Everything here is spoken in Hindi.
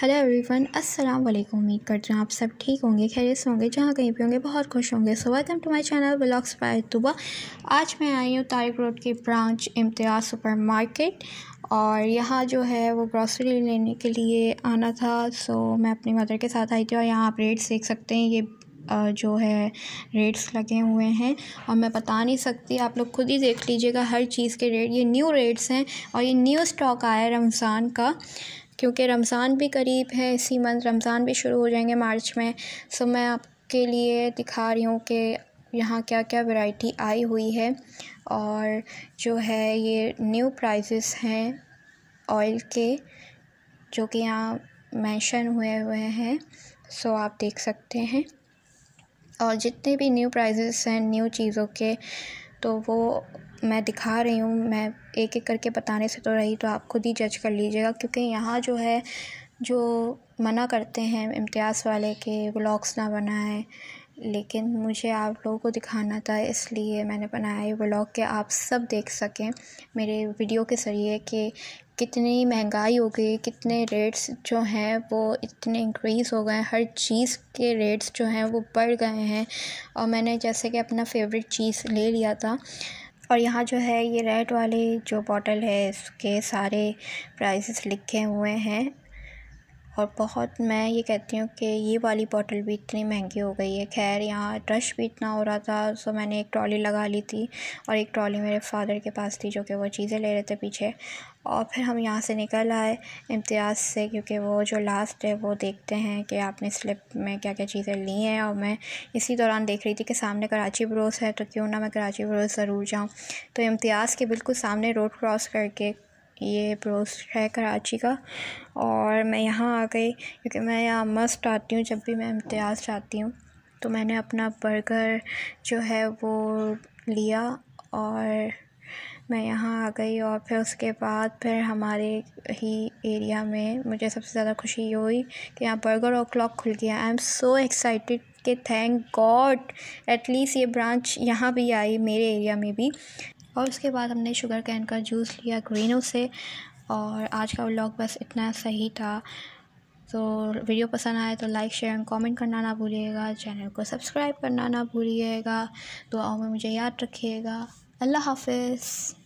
हेलो एवरीवन अस्सलाम वालेकुम उम्मीद करते हैं आप सब ठीक होंगे खैरियत से होंगे जहाँ कहीं भी होंगे बहुत खुश होंगे so welcome to my channel blogs by Tuba आज मैं आई हूँ तारिक रोड की ब्रांच इम्तियाज़ सुपर मार्केट और यहाँ जो है वो ग्रॉसरी लेने के लिए आना था सो मैं अपनी मदर के साथ आई थी और यहाँ आप रेट्स देख सकते हैं ये जो है रेट्स लगे हुए हैं और मैं बता नहीं सकती आप लोग खुद ही देख लीजिएगा हर चीज़ के रेट ये न्यू रेट्स हैं और ये न्यू स्टॉक आया है रमज़ान का क्योंकि रमज़ान भी करीब है इसी मंथ रमज़ान भी शुरू हो जाएंगे मार्च में सो मैं आपके लिए दिखा रही हूँ कि यहाँ क्या क्या वैरायटी आई हुई है और जो है ये न्यू प्राइसेस हैं ऑयल के जो कि यहाँ मेंशन हुए हुए हैं सो आप देख सकते हैं और जितने भी न्यू प्राइजेस हैं न्यू चीज़ों के तो वो मैं दिखा रही हूँ मैं एक एक करके बताने से तो रही तो आप खुद ही जज कर लीजिएगा क्योंकि यहाँ जो है जो मना करते हैं इम्तियाज़ वाले के व्लॉग्स ना बनाएं लेकिन मुझे आप लोगों को दिखाना था इसलिए मैंने बनाया ये व्लॉग के आप सब देख सकें मेरे वीडियो के ज़रिए कि कितनी महंगाई हो गई कितने रेट्स जो हैं वो इतने इंक्रीज़ हो गए हर चीज़ के रेट्स जो हैं वो बढ़ गए हैं और मैंने जैसे कि अपना फेवरेट चीज़ ले लिया था और यहाँ जो है ये रेड वाले जो बॉटल है इसके सारे प्राइसेस लिखे हुए हैं। और बहुत मैं ये कहती हूँ कि ये वाली बॉटल भी इतनी महंगी हो गई है खैर यहाँ रश भी इतना हो रहा था सो मैंने एक ट्रॉली लगा ली थी और एक ट्रॉली मेरे फादर के पास थी जो कि वो चीज़ें ले रहे थे पीछे और फिर हम यहाँ से निकल आए इम्तियाज़ से क्योंकि वो जो लास्ट है वो देखते हैं कि आपने स्लिप में क्या क्या चीज़ें ली हैं और मैं इसी दौरान देख रही थी कि सामने कराची ब्रोस है तो क्यों ना मैं कराची ब्रोस ज़रूर जाऊँ तो इम्तियाज़ के बिल्कुल सामने रोड क्रॉस करके ये प्रोस है कराची का और मैं यहाँ आ गई क्योंकि मैं यहाँ मस्ट आती हूँ जब भी मैं इम्तियाज़ आती हूँ तो मैंने अपना बर्गर जो है वो लिया और मैं यहाँ आ गई और फिर उसके बाद फिर हमारे ही एरिया में मुझे सबसे ज़्यादा खुशी ये हुई कि यहाँ बर्गर और क्लॉक खुल गया आई एम सो एक्साइटेड कि थैंक गॉड एटलीस्ट ये ब्रांच यहाँ भी आई मेरे एरिया में भी और उसके बाद हमने शुगर कैन का जूस लिया ग्रीनों से और आज का व्लॉग बस इतना सही था तो वीडियो पसंद आए तो लाइक शेयर एंड कमेंट करना ना भूलिएगा चैनल को सब्सक्राइब करना ना भूलिएगा दुआओं में मुझे याद रखिएगा अल्लाह हाफिज़